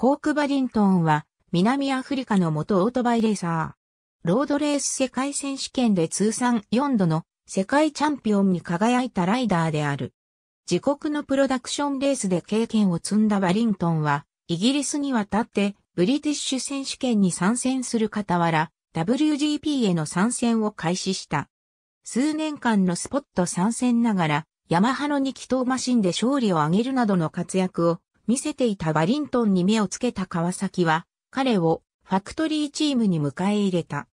コークバディントンは、南アフリカの元オートバイレーサー。ロードレース世界選手権で通算4度の世界チャンピオンに輝いたライダーである。自国のプロダクションレースで経験を積んだバリントンは、イギリスに渡ってブリティッシュ選手権に参戦する傍ら、WGP への参戦を開始した。数年間のスポット参戦ながら、ヤマハの2気筒マシンで勝利を挙げるなどの活躍を見せていたバリントンに目をつけた川崎は、彼をファクトリーチームに迎え入れた。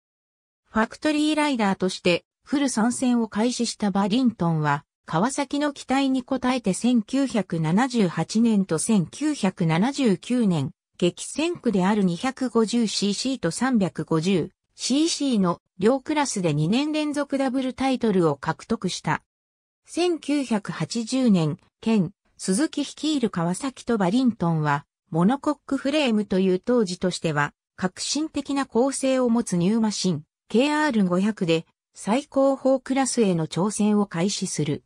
ファクトリーライダーとしてフル参戦を開始したバリントンは、川崎の期待に応えて1978年と1979年、激戦区である 250cc と 350cc の両クラスで2年連続ダブルタイトルを獲得した。1980年、県鈴木率いる川崎とバリントンは、モノコックフレームという当時としては、革新的な構成を持つニューマシン、KR500 で、最高峰クラスへの挑戦を開始する。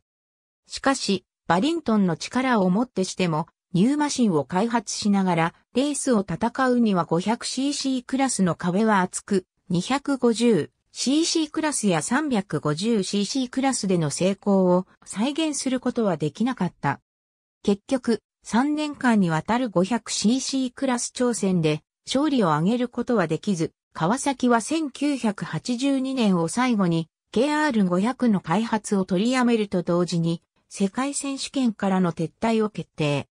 しかし、バリントンの力をもってしても、ニューマシンを開発しながら、レースを戦うには 500cc クラスの壁は厚く、250cc クラスや 350cc クラスでの成功を再現することはできなかった。結局、3年間にわたる 500cc クラス挑戦で勝利を挙げることはできず、川崎は1982年を最後に KR500 の開発を取りやめると同時に世界選手権からの撤退を決定。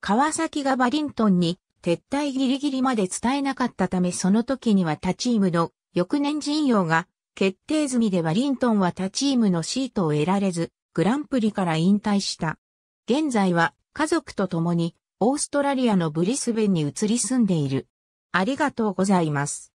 川崎がバリントンに撤退ギリギリまで伝えなかったためその時には他チームの翌年陣容が決定済みでバリントンは他チームのシートを得られず、グランプリから引退した。現在は家族と共にオーストラリアのブリスベンに移り住んでいる。ありがとうございます。